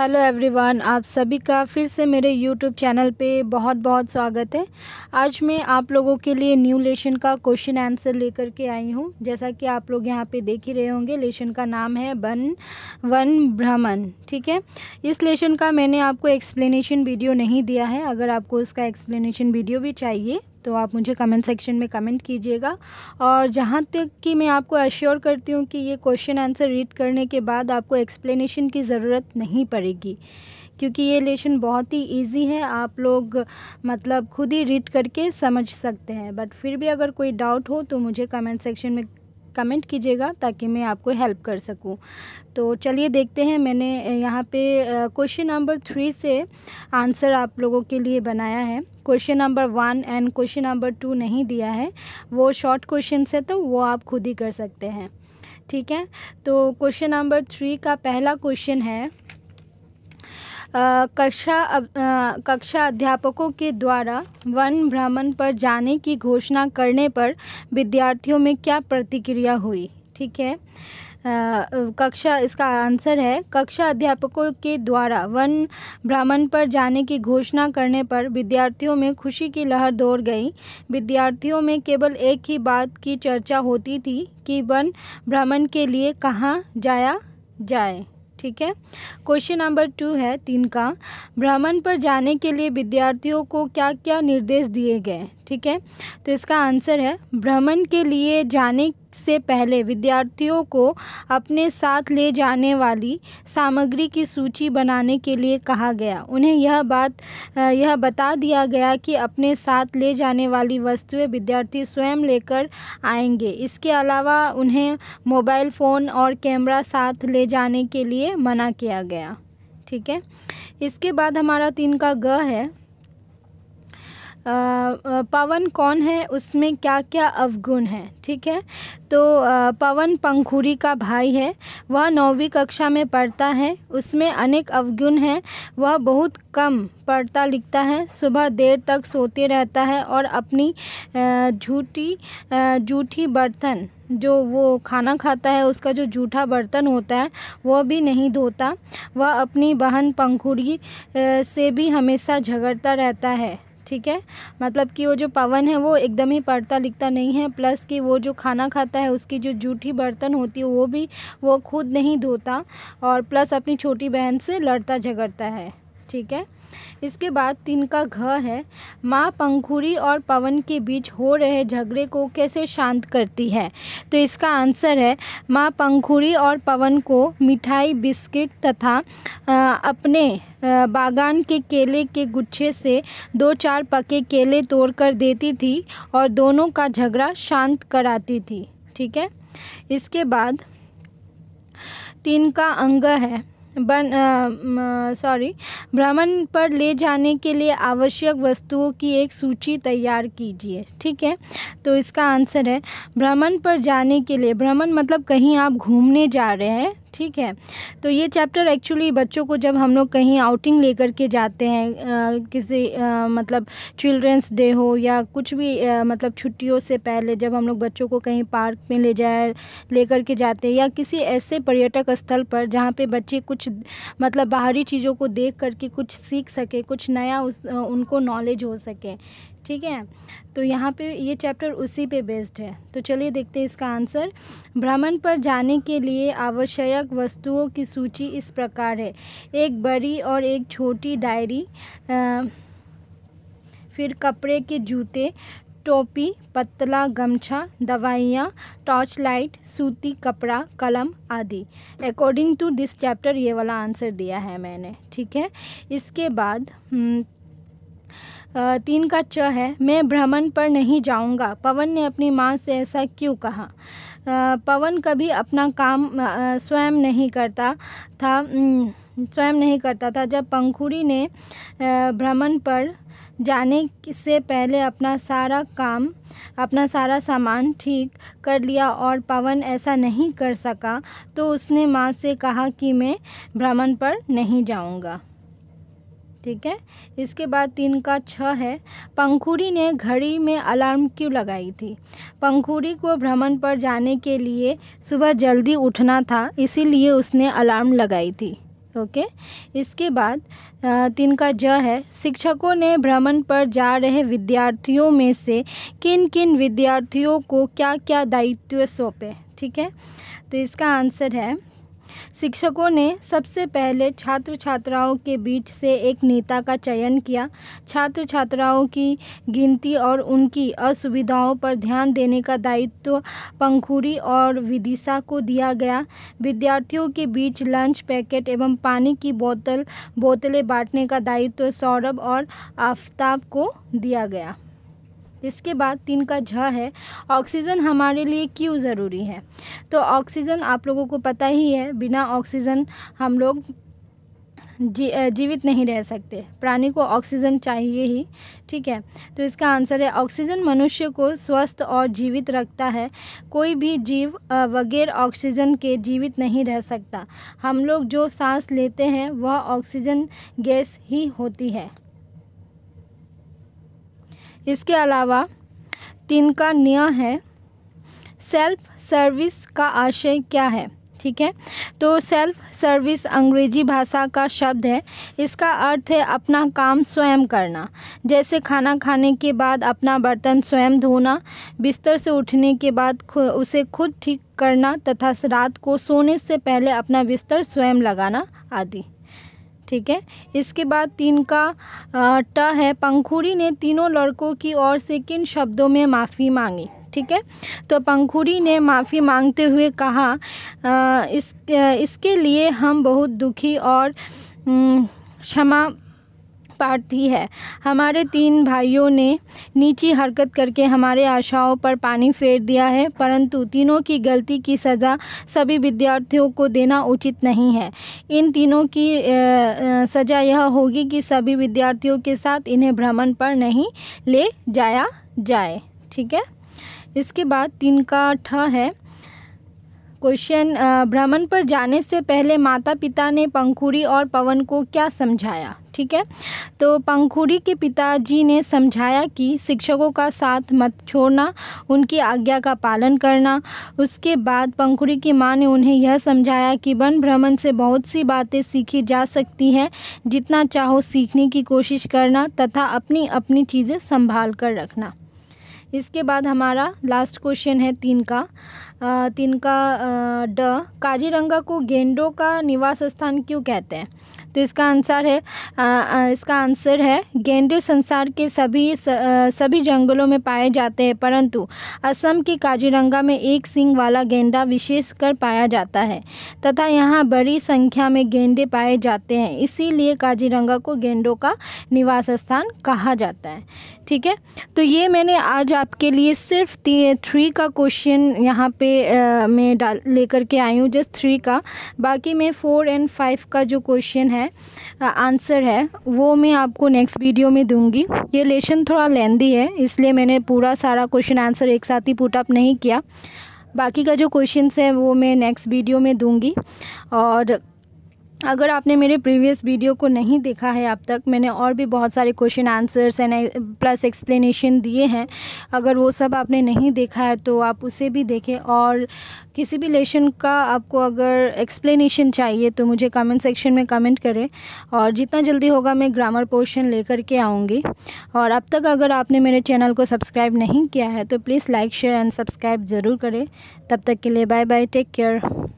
hello everyone आप सभी का फिर से मेरे यूट्यूब चैनल पे बहुत बहुत स्वागत है आज मैं आप लोगों के लिए न्यू लेशन का क्वेश्चन आंसर लेकर के आई हूँ जैसा कि आप लोग यहाँ पे देख ही रहे होंगे लेशन का नाम है वन वन भ्रमण ठीक है इस लेशन का मैंने आपको एक्सप्लेनेशन वीडियो नहीं दिया है अगर आपको उसका एक्सप्लेनेशन वीडियो भी चाहिए तो आप मुझे कमेंट सेक्शन में कमेंट कीजिएगा और जहाँ तक कि मैं आपको एश्योर करती हूँ कि ये क्वेश्चन आंसर रीड करने के बाद आपको एक्सप्लेनेशन की ज़रूरत नहीं पड़ेगी क्योंकि ये लेशन बहुत ही इजी है आप लोग मतलब खुद ही रीड करके समझ सकते हैं बट फिर भी अगर कोई डाउट हो तो मुझे कमेंट सेक्शन में कमेंट कीजिएगा ताकि मैं आपको हेल्प कर सकूं तो चलिए देखते हैं मैंने यहाँ पे क्वेश्चन नंबर थ्री से आंसर आप लोगों के लिए बनाया है question number one and question number two नहीं दिया है वो शॉर्ट क्वेश्चन है तो वो आप खुद ही कर सकते हैं ठीक है तो क्वेश्चन नंबर थ्री का पहला क्वेश्चन है कक्षा कक्षा अध्यापकों के द्वारा वन भ्रमण पर जाने की घोषणा करने पर विद्यार्थियों में क्या प्रतिक्रिया हुई ठीक है आ, कक्षा इसका आंसर है कक्षा अध्यापकों के द्वारा वन भ्रमण पर जाने की घोषणा करने पर विद्यार्थियों में खुशी की लहर दौड़ गई विद्यार्थियों में केवल एक ही बात की चर्चा होती थी कि वन भ्रमण के लिए कहाँ जाया जाए ठीक है क्वेश्चन नंबर टू है तीन का भ्रमण पर जाने के लिए विद्यार्थियों को क्या क्या निर्देश दिए गए ठीक है तो इसका आंसर है भ्रमण के लिए जाने से पहले विद्यार्थियों को अपने साथ ले जाने वाली सामग्री की सूची बनाने के लिए कहा गया उन्हें यह बात यह बता दिया गया कि अपने साथ ले जाने वाली वस्तुएं विद्यार्थी स्वयं लेकर आएंगे इसके अलावा उन्हें मोबाइल फ़ोन और कैमरा साथ ले जाने के लिए मना किया गया ठीक है इसके बाद हमारा तीन का ग है पवन कौन है उसमें क्या क्या अवगुण है ठीक है तो पवन पंखुरी का भाई है वह नौवीं कक्षा में पढ़ता है उसमें अनेक अवगुण हैं वह बहुत कम पढ़ता लिखता है सुबह देर तक सोते रहता है और अपनी झूठी जूठी बर्तन जो वो खाना खाता है उसका जो जूठा बर्तन होता है वह भी नहीं धोता वह अपनी बहन पंखुड़ी से भी हमेशा झगड़ता रहता है ठीक है मतलब कि वो जो पवन है वो एकदम ही पढ़ता लिखता नहीं है प्लस कि वो जो खाना खाता है उसकी जो जूठी बर्तन होती है वो भी वो खुद नहीं धोता और प्लस अपनी छोटी बहन से लड़ता झगड़ता है ठीक है इसके बाद तीन का घ है माँ पंखुरी और पवन के बीच हो रहे झगड़े को कैसे शांत करती है तो इसका आंसर है माँ पंखुरी और पवन को मिठाई बिस्किट तथा आ, अपने आ, बागान के केले के गुच्छे से दो चार पके केले तोड़कर देती थी और दोनों का झगड़ा शांत कराती थी ठीक है इसके बाद तीन का अंग है बन सॉरी भ्रमण पर ले जाने के लिए आवश्यक वस्तुओं की एक सूची तैयार कीजिए ठीक है तो इसका आंसर है भ्रमण पर जाने के लिए भ्रमण मतलब कहीं आप घूमने जा रहे हैं ठीक है तो ये चैप्टर एक्चुअली बच्चों को जब हम लोग कहीं आउटिंग लेकर के जाते हैं किसी मतलब चिल्ड्रेंस डे हो या कुछ भी मतलब छुट्टियों से पहले जब हम लोग बच्चों को कहीं पार्क में ले जाए लेकर के जाते हैं या किसी ऐसे पर्यटक स्थल पर जहाँ पे बच्चे कुछ मतलब बाहरी चीज़ों को देख करके कुछ सीख सके कुछ नया उस उनको नॉलेज हो सके ठीक है तो यहाँ पे ये चैप्टर उसी पे बेस्ड है तो चलिए देखते हैं इसका आंसर भ्रमण पर जाने के लिए आवश्यक वस्तुओं की सूची इस प्रकार है एक बड़ी और एक छोटी डायरी आ, फिर कपड़े के जूते टोपी पतला गमछा दवाइयाँ टॉर्च लाइट सूती कपड़ा कलम आदि अकॉर्डिंग टू दिस चैप्टर ये वाला आंसर दिया है मैंने ठीक है इसके बाद हम्म, तीन का च है मैं भ्रमण पर नहीं जाऊंगा पवन ने अपनी माँ से ऐसा क्यों कहा पवन कभी अपना काम स्वयं नहीं करता था स्वयं नहीं करता था जब पंखुड़ी ने भ्रमण पर जाने से पहले अपना सारा काम अपना सारा सामान ठीक कर लिया और पवन ऐसा नहीं कर सका तो उसने माँ से कहा कि मैं भ्रमण पर नहीं जाऊँगा ठीक है इसके बाद तीन का छः है पंखुड़ी ने घड़ी में अलार्म क्यों लगाई थी पंखुड़ी को भ्रमण पर जाने के लिए सुबह जल्दी उठना था इसीलिए उसने अलार्म लगाई थी ओके इसके बाद तीन का ज है शिक्षकों ने भ्रमण पर जा रहे विद्यार्थियों में से किन किन विद्यार्थियों को क्या क्या दायित्व सौंपे ठीक है तो इसका आंसर है शिक्षकों ने सबसे पहले छात्र छात्राओं के बीच से एक नेता का चयन किया छात्र छात्राओं की गिनती और उनकी असुविधाओं पर ध्यान देने का दायित्व पंखुरी और विदिशा को दिया गया विद्यार्थियों के बीच लंच पैकेट एवं पानी की बोतल बोतलें बांटने का दायित्व सौरभ और आफ्ताब को दिया गया इसके बाद तीन का झ है ऑक्सीजन हमारे लिए क्यों ज़रूरी है तो ऑक्सीजन आप लोगों को पता ही है बिना ऑक्सीजन हम लोग जी जीवित नहीं रह सकते प्राणी को ऑक्सीजन चाहिए ही ठीक है तो इसका आंसर है ऑक्सीजन मनुष्य को स्वस्थ और जीवित रखता है कोई भी जीव बगैर ऑक्सीजन के जीवित नहीं रह सकता हम लोग जो सांस लेते हैं वह ऑक्सीजन गैस ही होती है इसके अलावा तीन का न्याय है सेल्फ सर्विस का आशय क्या है ठीक है तो सेल्फ सर्विस अंग्रेजी भाषा का शब्द है इसका अर्थ है अपना काम स्वयं करना जैसे खाना खाने के बाद अपना बर्तन स्वयं धोना बिस्तर से उठने के बाद उसे खुद ठीक करना तथा रात को सोने से पहले अपना बिस्तर स्वयं लगाना आदि ठीक है इसके बाद तीन का ट है पंखुड़ी ने तीनों लड़कों की ओर से किन शब्दों में माफ़ी मांगी ठीक है तो पंखुड़ी ने माफ़ी मांगते हुए कहा आ, इस आ, इसके लिए हम बहुत दुखी और क्षमा पार्ट थी है हमारे तीन भाइयों ने नीची हरकत करके हमारे आशाओं पर पानी फेर दिया है परंतु तीनों की गलती की सज़ा सभी विद्यार्थियों को देना उचित नहीं है इन तीनों की सज़ा यह होगी कि सभी विद्यार्थियों के साथ इन्हें भ्रमण पर नहीं ले जाया जाए ठीक है इसके बाद तीन का ठ है क्वेश्चन भ्रमण पर जाने से पहले माता पिता ने पंखुड़ी और पवन को क्या समझाया ठीक है तो पंखुड़ी के पिताजी ने समझाया कि शिक्षकों का साथ मत छोड़ना उनकी आज्ञा का पालन करना उसके बाद पंखुड़ी की माँ ने उन्हें यह समझाया कि वन भ्रमण से बहुत सी बातें सीखी जा सकती हैं जितना चाहो सीखने की कोशिश करना तथा अपनी अपनी चीज़ें संभाल कर रखना इसके बाद हमारा लास्ट क्वेश्चन है तीन का आ, तीन का ड काजीरंगा को गेंडों का निवास स्थान क्यों कहते हैं तो इसका आंसर है आ, आ, इसका आंसर है गेंडे संसार के सभी स, आ, सभी जंगलों में पाए जाते हैं परंतु असम के काजीरंगा में एक सिंग वाला गेंडा विशेष कर पाया जाता है तथा यहाँ बड़ी संख्या में गेंडे पाए जाते हैं इसीलिए काजीरंगा को गेंडों का निवास स्थान कहा जाता है ठीक है तो ये मैंने आज आपके लिए सिर्फ थ्री का क्वेश्चन यहाँ पे आ, मैं डाल लेकर के आई हूँ जस्ट थ्री का बाकी मैं फ़ोर एंड फाइव का जो क्वेश्चन है है आंसर है वो मैं आपको नेक्स्ट वीडियो में दूंगी ये लेशन थोड़ा लेंदी है इसलिए मैंने पूरा सारा क्वेश्चन आंसर एक साथ ही पुटअप नहीं किया बाकी का जो क्वेश्चन है वो मैं नेक्स्ट वीडियो में दूँगी और अगर आपने मेरे प्रीवियस वीडियो को नहीं देखा है अब तक मैंने और भी बहुत सारे question answers and plus explanation दिए हैं अगर वो सब आपने नहीं देखा है तो आप उसे भी देखें और किसी भी लेशन का आपको अगर एक्सप्लेनेशन चाहिए तो मुझे कमेंट सेक्शन में कमेंट करें और जितना जल्दी होगा मैं ग्रामर पोर्शन लेकर के आऊँगी और अब तक अगर आपने मेरे चैनल को सब्सक्राइब नहीं किया है तो please like share and subscribe ज़रूर करें तब तक के लिए बाय बाय टेक केयर